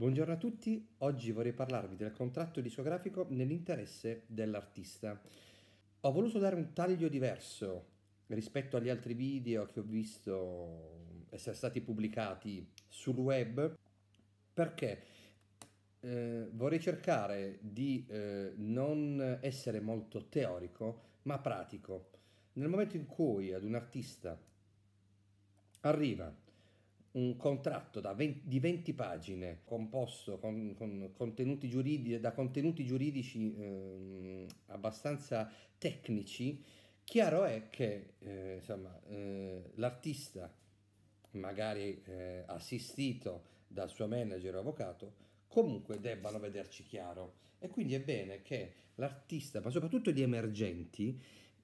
Buongiorno a tutti, oggi vorrei parlarvi del contratto discografico nell'interesse dell'artista. Ho voluto dare un taglio diverso rispetto agli altri video che ho visto essere stati pubblicati sul web perché eh, vorrei cercare di eh, non essere molto teorico ma pratico. Nel momento in cui ad un artista arriva un contratto 20, di 20 pagine composto con, con contenuti giuridici, da contenuti giuridici eh, abbastanza tecnici, chiaro è che eh, insomma, eh, l'artista, magari eh, assistito dal suo manager o avvocato, comunque debbano vederci chiaro. E quindi è bene che l'artista, ma soprattutto gli emergenti,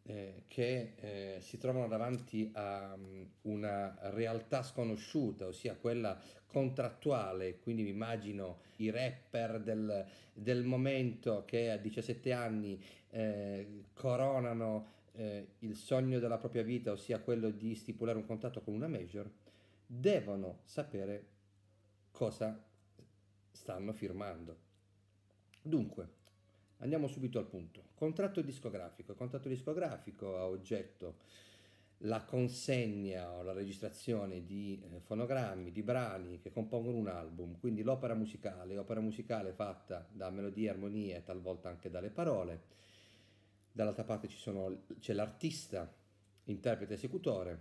eh, che eh, si trovano davanti a um, una realtà sconosciuta, ossia quella contrattuale, quindi mi immagino i rapper del, del momento che a 17 anni eh, coronano eh, il sogno della propria vita, ossia quello di stipulare un contratto con una major, devono sapere cosa stanno firmando. Dunque, Andiamo subito al punto. Contratto discografico. Il contratto discografico ha oggetto la consegna o la registrazione di eh, fonogrammi, di brani che compongono un album, quindi l'opera musicale, opera musicale fatta da melodie, armonie e talvolta anche dalle parole. Dall'altra parte ci sono, c'è l'artista, interprete esecutore,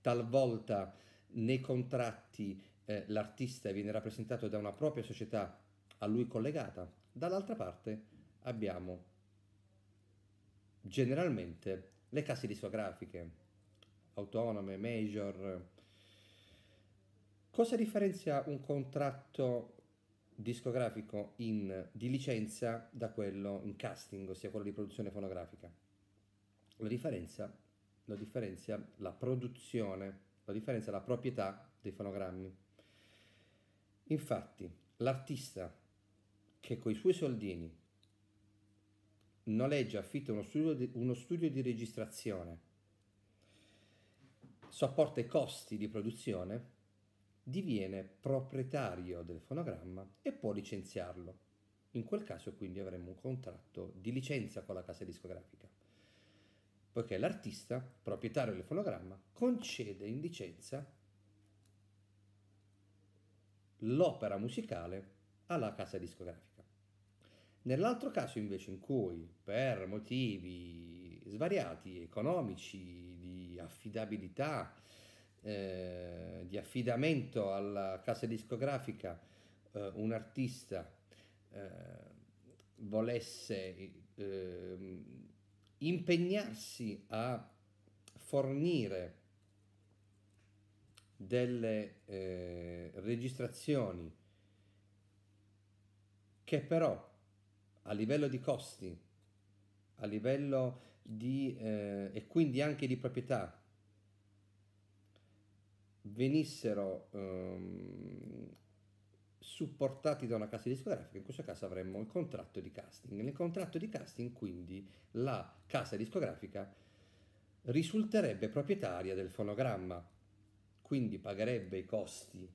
talvolta nei contratti eh, l'artista viene rappresentato da una propria società a lui collegata, dall'altra parte abbiamo generalmente le casse discografiche autonome, major. Cosa differenzia un contratto discografico in, di licenza da quello in casting, ossia quello di produzione fonografica? La differenza, lo differenzia la produzione, lo differenzia la proprietà dei fonogrammi. Infatti, l'artista che coi suoi soldini noleggia, affitta uno studio di, uno studio di registrazione, sopporta i costi di produzione, diviene proprietario del fonogramma e può licenziarlo. In quel caso quindi avremo un contratto di licenza con la casa discografica, poiché l'artista, proprietario del fonogramma, concede in licenza l'opera musicale alla casa discografica. Nell'altro caso invece in cui per motivi svariati, economici, di affidabilità, eh, di affidamento alla casa discografica, eh, un artista eh, volesse eh, impegnarsi a fornire delle eh, registrazioni che però a livello di costi, a livello di, eh, e quindi anche di proprietà, venissero ehm, supportati da una casa discografica, in questo caso avremmo il contratto di casting. Nel contratto di casting quindi la casa discografica risulterebbe proprietaria del fonogramma, quindi pagherebbe i costi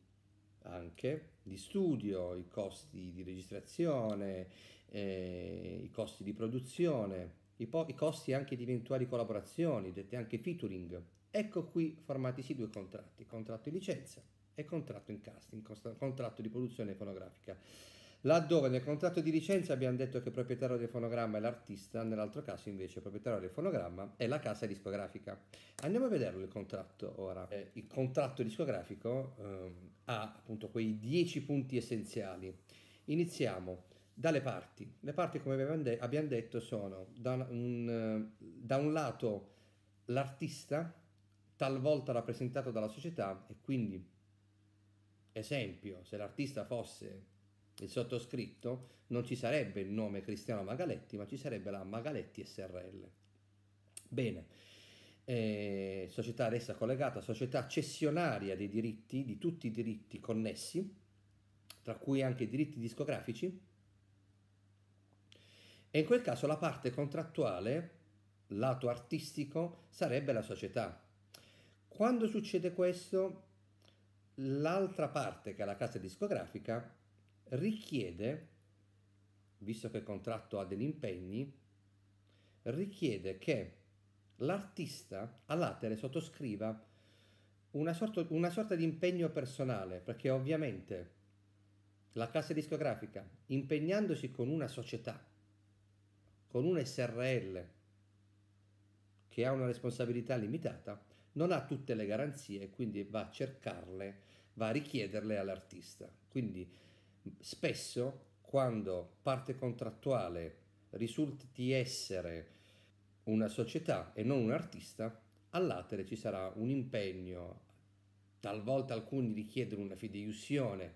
anche di studio, i costi di registrazione, eh, i costi di produzione, i, po- i, costi anche di eventuali collaborazioni, dette anche featuring. Ecco qui formatisi due contratti, contratto di licenza e contratto in casting, contratto di produzione fonografica laddove nel contratto di licenza abbiamo detto che il proprietario del fonogramma è l'artista, nell'altro caso invece il proprietario del fonogramma è la casa discografica. Andiamo a vederlo il contratto ora. Eh, il contratto discografico eh, ha appunto quei 10 punti essenziali. Iniziamo dalle parti. Le parti, come abbiamo detto, sono da un, da un lato l'artista, talvolta rappresentato dalla società, e quindi, esempio, se l'artista fosse il sottoscritto, non ci sarebbe il nome Cristiano Magaletti, ma ci sarebbe la Magaletti SRL. Bene, eh, società adesso collegata, società cessionaria dei diritti, di tutti i diritti connessi, tra cui anche i diritti discografici, e in quel caso la parte contrattuale, lato artistico, sarebbe la società. Quando succede questo, l'altra parte, che è la casa discografica, richiede, visto che il contratto ha degli impegni, richiede che l'artista all'atere sottoscriva una sorta, una sorta di impegno personale, perché ovviamente la casa discografica, impegnandosi con una società, con un SRL che ha una responsabilità limitata, non ha tutte le garanzie, quindi va a cercarle, va a richiederle all'artista. Quindi Spesso quando parte contrattuale risulti essere una società e non un artista, all'atere ci sarà un impegno, talvolta alcuni richiedono una fideiussione,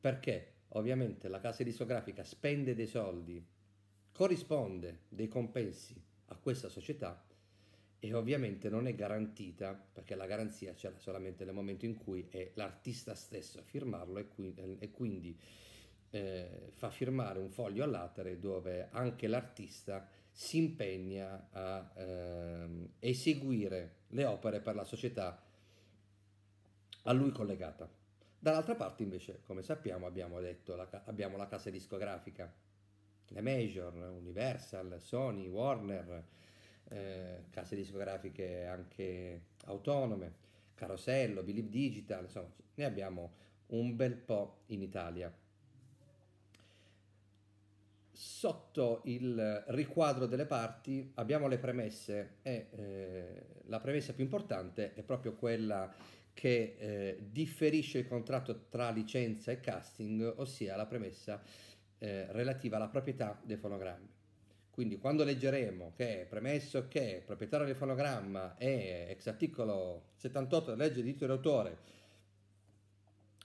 perché ovviamente la casa discografica spende dei soldi, corrisponde dei compensi a questa società e ovviamente non è garantita perché la garanzia c'è solamente nel momento in cui è l'artista stesso a firmarlo e, qui, e quindi eh, fa firmare un foglio all'atere dove anche l'artista si impegna a eh, eseguire le opere per la società a lui collegata. Dall'altra parte invece, come sappiamo, abbiamo, detto, la, abbiamo la casa discografica, le Major, Universal, Sony, Warner, eh, case discografiche anche autonome, Carosello, Believe Digital, insomma ne abbiamo un bel po' in Italia. Sotto il riquadro delle parti abbiamo le premesse e eh, la premessa più importante è proprio quella che eh, differisce il contratto tra licenza e casting, ossia la premessa eh, relativa alla proprietà dei fonogrammi. Quindi quando leggeremo che premesso che proprietario del fonogramma è ex articolo 78 della legge di diritto d'autore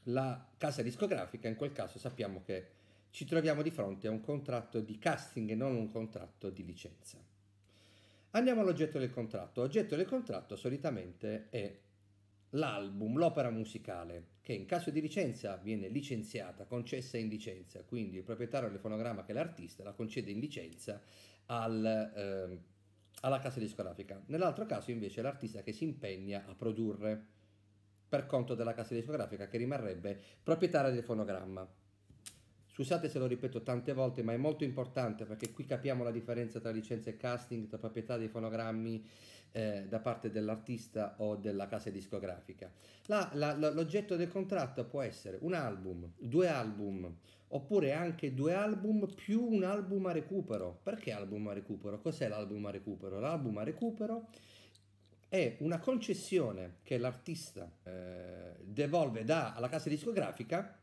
la casa discografica, in quel caso sappiamo che ci troviamo di fronte a un contratto di casting e non un contratto di licenza. Andiamo all'oggetto del contratto. L'oggetto del contratto solitamente è l'album, l'opera musicale che in caso di licenza viene licenziata, concessa in licenza, quindi il proprietario del fonogramma che è l'artista la concede in licenza al, eh, alla casa discografica. Nell'altro caso invece è l'artista che si impegna a produrre per conto della casa discografica che rimarrebbe proprietaria del fonogramma. Scusate se lo ripeto tante volte, ma è molto importante perché qui capiamo la differenza tra licenza e casting, tra proprietà dei fonogrammi eh, da parte dell'artista o della casa discografica. La, la, la, l'oggetto del contratto può essere un album, due album, oppure anche due album più un album a recupero. Perché album a recupero? Cos'è l'album a recupero? L'album a recupero è una concessione che l'artista eh, devolve da, alla casa discografica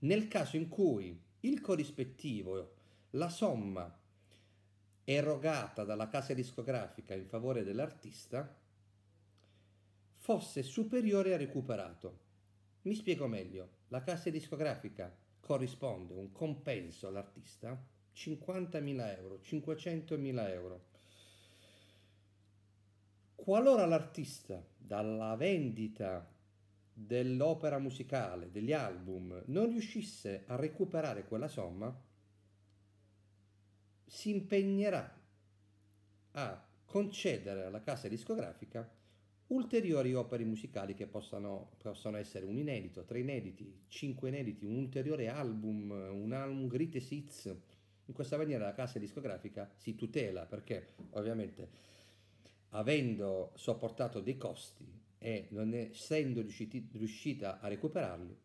nel caso in cui il corrispettivo, la somma erogata dalla casa discografica in favore dell'artista fosse superiore al recuperato. Mi spiego meglio, la casa discografica corrisponde un compenso all'artista 50.000 euro, 500.000 euro. Qualora l'artista dalla vendita dell'opera musicale, degli album, non riuscisse a recuperare quella somma, si impegnerà a concedere alla casa discografica ulteriori opere musicali che possano, possano, essere un inedito, tre inediti, cinque inediti, un ulteriore album, un album Greatest Hits. In questa maniera la casa discografica si tutela perché ovviamente avendo sopportato dei costi e non essendo riuscita a recuperarli,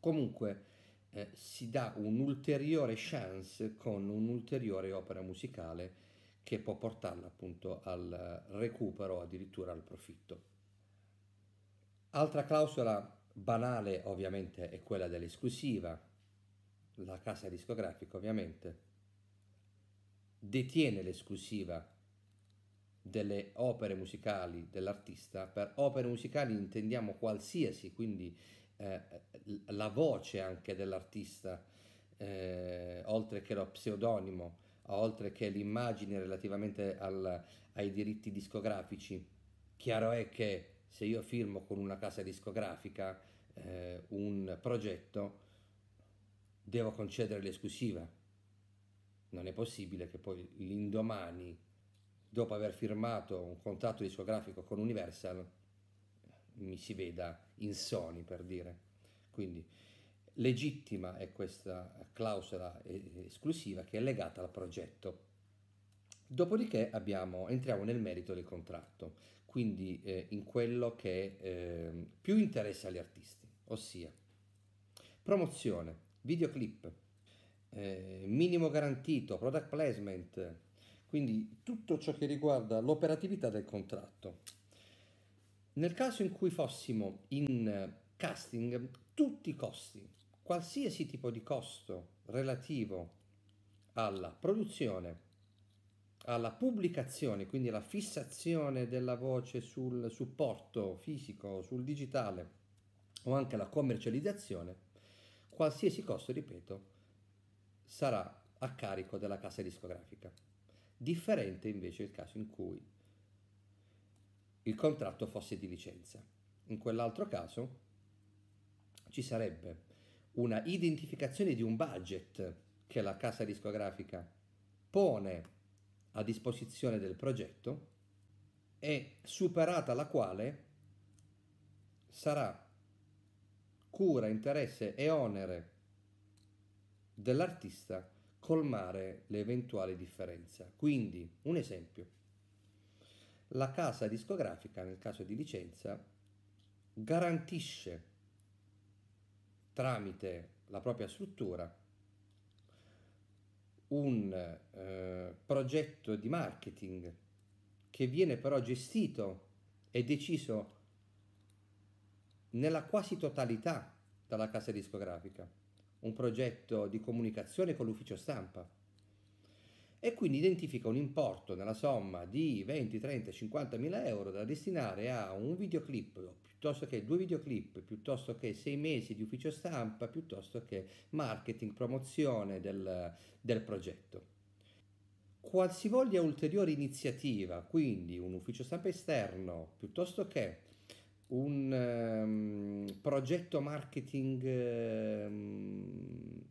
comunque eh, si dà un'ulteriore chance con un'ulteriore opera musicale che può portarla appunto al recupero, addirittura al profitto. Altra clausola banale ovviamente è quella dell'esclusiva, la casa discografica ovviamente detiene l'esclusiva delle opere musicali dell'artista, per opere musicali intendiamo qualsiasi, quindi eh, la voce anche dell'artista, eh, oltre che lo pseudonimo, oltre che l'immagine relativamente al, ai diritti discografici. Chiaro è che se io firmo con una casa discografica eh, un progetto, devo concedere l'esclusiva. Non è possibile che poi l'indomani, dopo aver firmato un contratto discografico con Universal, mi si veda in Sony per dire. Quindi legittima è questa clausola eh, esclusiva che è legata al progetto. Dopodiché abbiamo, entriamo nel merito del contratto, quindi eh, in quello che eh, più interessa agli artisti, ossia promozione, videoclip, eh, minimo garantito, product placement, quindi tutto ciò che riguarda l'operatività del contratto. Nel caso in cui fossimo in eh, casting, tutti i costi, qualsiasi tipo di costo relativo alla produzione, alla pubblicazione, quindi alla fissazione della voce sul supporto fisico, sul digitale o anche alla commercializzazione, qualsiasi costo, ripeto, sarà a carico della casa discografica. Differente invece il caso in cui il contratto fosse di licenza. In quell'altro caso ci sarebbe una identificazione di un budget che la casa discografica pone a disposizione del progetto e superata la quale sarà cura, interesse e onere dell'artista colmare l'eventuale differenza. Quindi, un esempio la casa discografica, nel caso di licenza, garantisce tramite la propria struttura un eh, progetto di marketing che viene però gestito e deciso nella quasi totalità dalla casa discografica, un progetto di comunicazione con l'ufficio stampa, e quindi identifica un importo nella somma di 20, 30, 50 mila euro da destinare a un videoclip piuttosto che due videoclip, piuttosto che sei mesi di ufficio stampa, piuttosto che marketing, promozione del, del progetto. Qualsivoglia ulteriore iniziativa, quindi un ufficio stampa esterno, piuttosto che un um, progetto marketing um,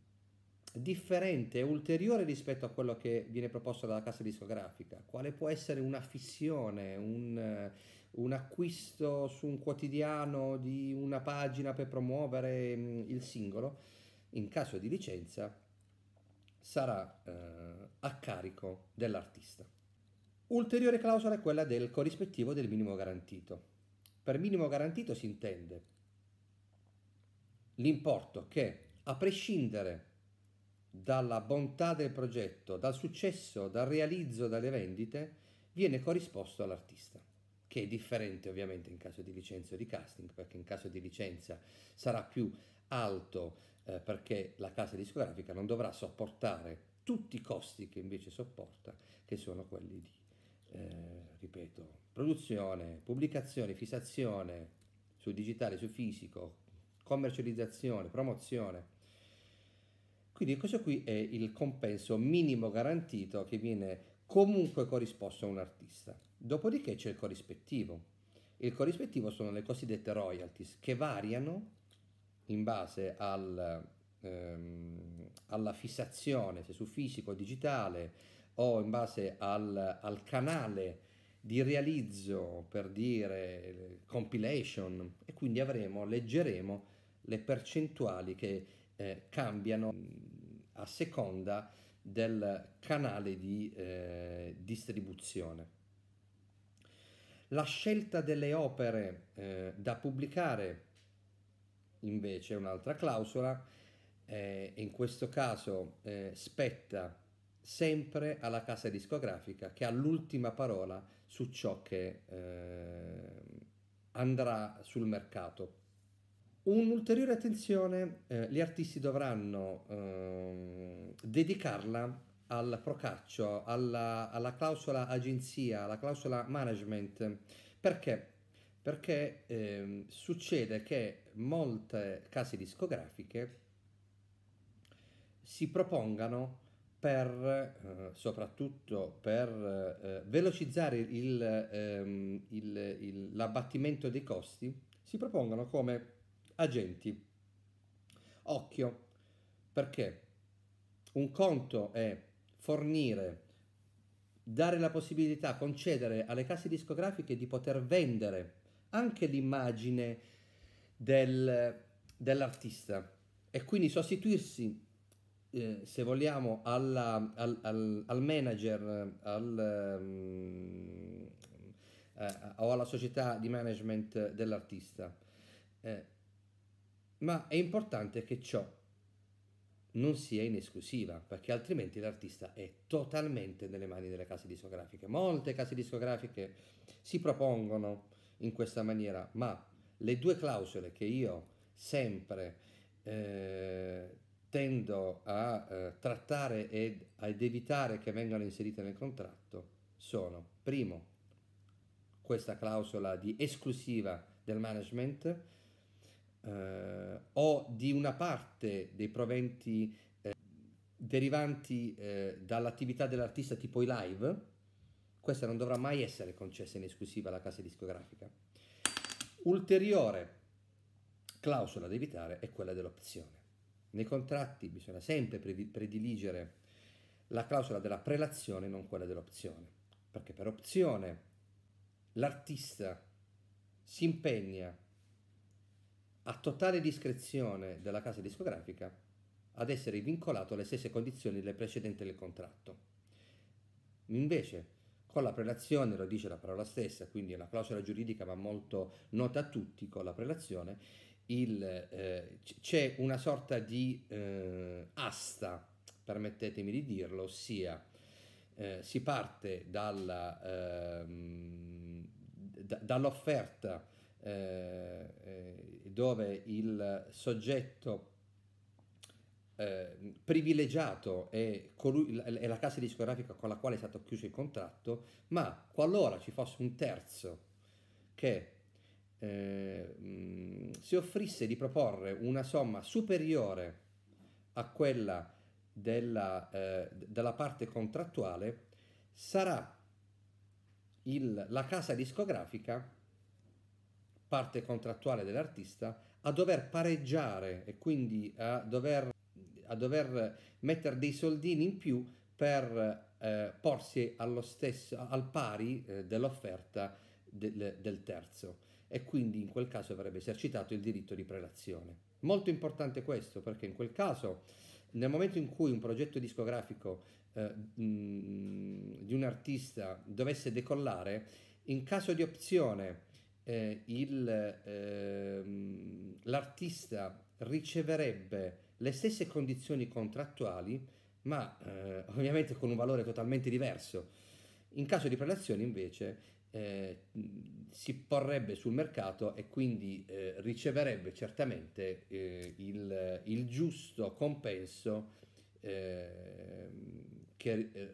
differente, ulteriore rispetto a quello che viene proposto dalla cassa discografica? Quale può essere una fissione, un, eh, un acquisto su un quotidiano di una pagina per promuovere mm, il singolo? In caso di licenza sarà eh, a carico dell'artista. Ulteriore clausola è quella del corrispettivo del minimo garantito. Per minimo garantito si intende l'importo che, a prescindere dalla bontà del progetto, dal successo, dal realizzo, dalle vendite, viene corrisposto all'artista, che è differente ovviamente in caso di licenza o di casting, perché in caso di licenza sarà più alto eh, perché la casa discografica non dovrà sopportare tutti i costi che invece sopporta, che sono quelli di, eh, ripeto, produzione, pubblicazione, fissazione su digitale, su fisico, commercializzazione, promozione quindi questo qui è il compenso minimo garantito che viene comunque corrisposto a un artista. Dopodiché c'è il corrispettivo. Il corrispettivo sono le cosiddette royalties che variano in base al, ehm, alla fissazione, se su fisico o digitale, o in base al, al canale di realizzo, per dire compilation, e quindi avremo, leggeremo le percentuali che eh, cambiano mm, a seconda del canale di eh, distribuzione. La scelta delle opere eh, da pubblicare invece è un'altra clausola eh, e in questo caso eh, spetta sempre alla casa discografica che ha l'ultima parola su ciò che eh, andrà sul mercato. Un'ulteriore attenzione eh, gli artisti dovranno eh, dedicarla al procaccio, alla, alla, clausola agenzia, alla clausola management. Perché? Perché eh, succede che molte case discografiche si propongano per, eh, soprattutto per eh, velocizzare il, ehm, il, il, l'abbattimento dei costi, si propongono come agenti. Occhio, perché un conto è fornire, dare la possibilità, concedere alle case discografiche di poter vendere anche l'immagine del, dell'artista e quindi sostituirsi, eh, se vogliamo, alla, al, al, al, manager al, um, eh, o alla società di management dell'artista. Eh, ma è importante che ciò non sia in esclusiva, perché altrimenti l'artista è totalmente nelle mani delle case discografiche. Molte case discografiche si propongono in questa maniera, ma le due clausole che io sempre eh, tendo a eh, trattare ed, ed evitare che vengano inserite nel contratto sono, primo, questa clausola di esclusiva del management eh, o di una parte dei proventi eh, derivanti eh, dall'attività dell'artista tipo i live, questa non dovrà mai essere concessa in esclusiva alla casa discografica. Ulteriore clausola da evitare è quella dell'opzione. Nei contratti bisogna sempre prediligere la clausola della prelazione, non quella dell'opzione, perché per opzione l'artista si impegna a totale discrezione della casa discografica ad essere vincolato alle stesse condizioni delle precedenti del contratto. Invece, con la prelazione, lo dice la parola stessa, quindi è una clausola giuridica ma molto nota a tutti con la prelazione, il, eh, c'è una sorta di eh, asta, permettetemi di dirlo, ossia eh, si parte dalla, ehm, dall'offerta eh, eh, dove il soggetto eh, privilegiato è, colui, è, la casa discografica con la quale è stato chiuso il contratto, ma qualora ci fosse un terzo che eh, si offrisse di proporre una somma superiore a quella della, eh, della parte contrattuale, sarà il, la casa discografica parte contrattuale dell'artista, a dover pareggiare e quindi a dover, a dover mettere dei soldini in più per eh, porsi stesso, al pari eh, dell'offerta del, del terzo e quindi in quel caso avrebbe esercitato il diritto di prelazione. Molto importante questo perché in quel caso nel momento in cui un progetto discografico eh, mh, di un artista dovesse decollare, in caso di opzione eh, il, ehm, l'artista riceverebbe le stesse condizioni contrattuali, ma eh, ovviamente con un valore totalmente diverso. In caso di prelazione invece eh, si porrebbe sul mercato e quindi eh, riceverebbe certamente eh, il, il, giusto compenso ehm, che eh,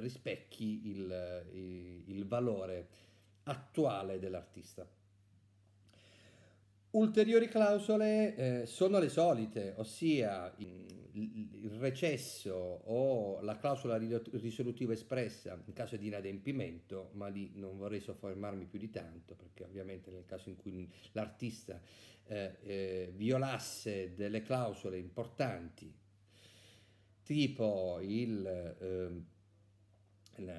rispecchi il, il, il valore attuale dell'artista. Ulteriori clausole eh, sono le solite, ossia mm, il recesso o la clausola risolutiva espressa in caso di inadempimento, ma lì non vorrei soffermarmi più di tanto perché ovviamente nel caso in cui l'artista eh, eh, violasse delle clausole importanti tipo il ehm,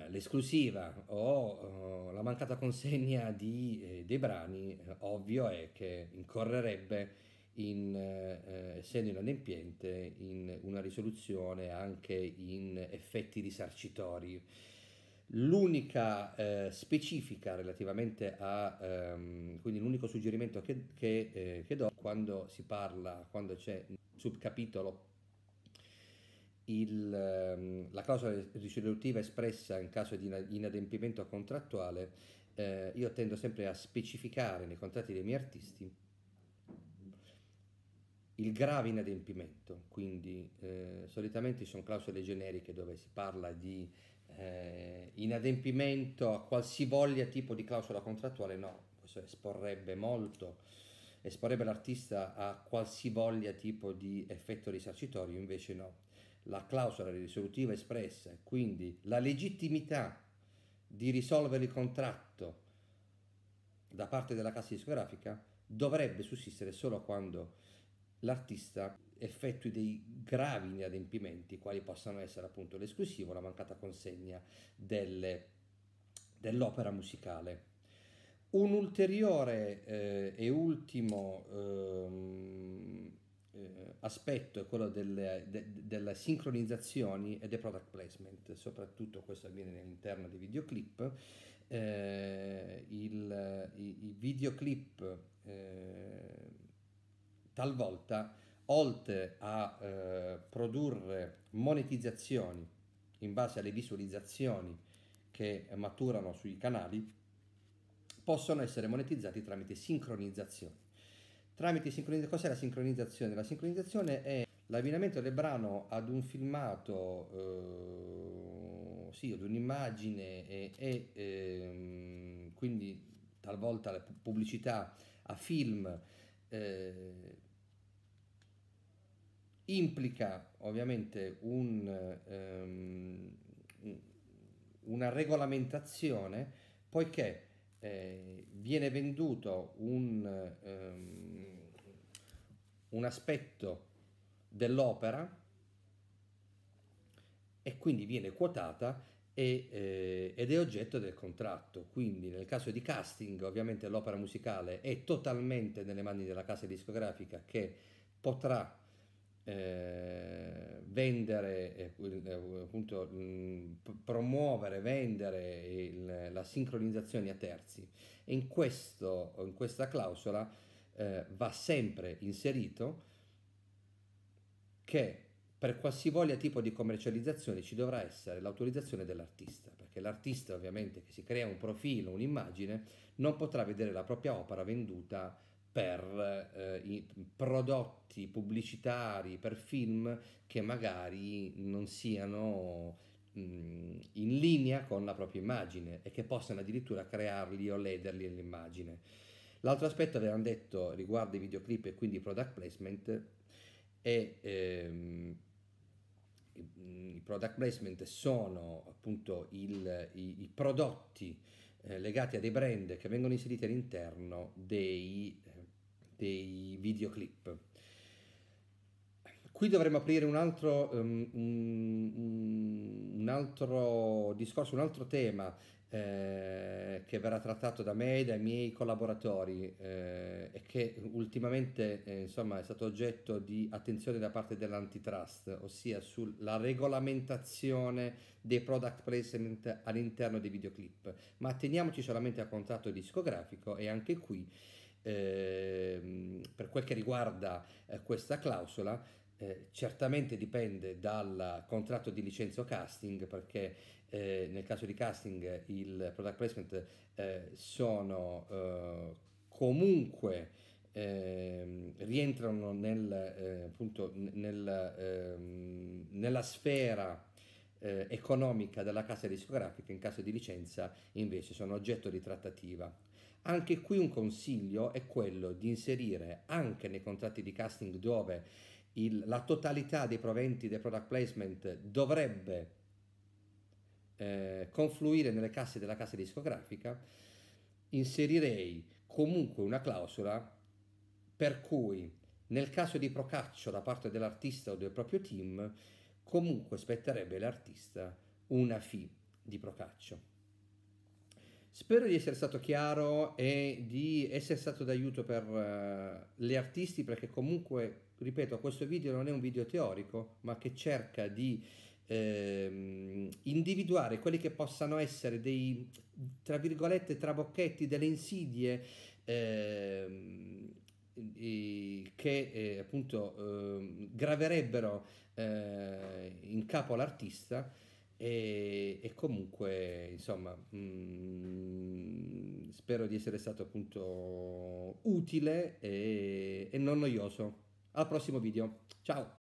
l'esclusiva o uh, la mancata consegna di, eh, dei brani, eh, ovvio è che incorrerebbe, in, eh, eh, essendo inadempiente, in una risoluzione anche in effetti risarcitori. L'unica eh, specifica relativamente a, ehm, quindi l'unico suggerimento che, che, eh, che do quando si parla, quando c'è subcapitolo il, ehm, la clausola risolutiva espressa in caso di inadempimento contrattuale, eh, io tendo sempre a specificare nei contratti dei miei artisti il grave inadempimento, quindi eh, solitamente ci sono clausole generiche dove si parla di eh, inadempimento a qualsivoglia tipo di clausola contrattuale, no, questo esporrebbe molto esporrebbe l'artista a qualsivoglia tipo di effetto risarcitorio, invece no la clausola risolutiva espressa, quindi la legittimità di risolvere il contratto da parte della cassa discografica, dovrebbe sussistere solo quando l'artista effettui dei gravi inadempimenti, quali possano essere appunto l'esclusivo, la mancata consegna delle, dell'opera musicale. Un ulteriore eh, e ultimo ehm, eh, aspetto è quello delle, de, delle, sincronizzazioni e del product placement, soprattutto questo avviene all'interno dei videoclip. Eh, il, i, i, videoclip eh, talvolta, oltre a eh, produrre monetizzazioni in base alle visualizzazioni che maturano sui canali, possono essere monetizzati tramite sincronizzazioni Tramite sincronizzazione, cos'è la sincronizzazione? La sincronizzazione è l'abbinamento del brano ad un filmato, eh, sì, ad un'immagine e, e eh, quindi talvolta la pubblicità a film eh, implica ovviamente un, um, una regolamentazione poiché eh, viene venduto un... Um, un aspetto dell'opera e quindi viene quotata e, eh, ed è oggetto del contratto. Quindi nel caso di casting ovviamente l'opera musicale è totalmente nelle mani della casa discografica che potrà eh, vendere, eh, eh appunto, mh, promuovere, vendere il, la sincronizzazione a terzi. E in, questo, in questa clausola eh, va sempre inserito che per qualsivoglia tipo di commercializzazione ci dovrà essere l'autorizzazione dell'artista, perché l'artista ovviamente che si crea un profilo, un'immagine, non potrà vedere la propria opera venduta per eh, prodotti pubblicitari, per film che magari non siano mh, in linea con la propria immagine e che possano addirittura crearli o lederli nell'immagine. L'altro aspetto avevamo detto riguardo i videoclip e quindi product placement è ehm, i product placement sono appunto il, i, i, prodotti eh, legati a dei brand che vengono inseriti all'interno dei, dei videoclip. Qui dovremmo aprire un altro, um, un, un altro discorso, un altro tema eh, che verrà trattato da me e dai miei collaboratori eh, e che ultimamente eh, insomma, è stato oggetto di attenzione da parte dell'antitrust, ossia sulla regolamentazione dei product placement all'interno dei videoclip. Ma teniamoci solamente al contratto discografico e anche qui ehm, per quel che riguarda eh, questa clausola eh, certamente dipende dal contratto di licenza casting perché eh, nel caso di casting il product placement eh, sono eh, comunque ehm, rientrano nel, eh, appunto, nel, ehm, nella sfera eh, economica della casa discografica in caso di licenza invece sono oggetto di trattativa anche qui un consiglio è quello di inserire anche nei contratti di casting dove il, la totalità dei proventi del product placement dovrebbe eh, confluire nelle casse della casa discografica, inserirei comunque una clausola per cui nel caso di procaccio da parte dell'artista o del proprio team, comunque spetterebbe l'artista una fee di procaccio. Spero di essere stato chiaro e di essere stato d'aiuto per uh, eh, gli artisti perché comunque, ripeto, questo video non è un video teorico, ma che cerca di ehm, individuare quelli che possano essere dei, tra virgolette, trabocchetti, delle insidie ehm, che eh, appunto eh, graverebbero eh, in capo all'artista e, e comunque insomma mh, mm, spero di essere stato appunto utile e, e non noioso al prossimo video ciao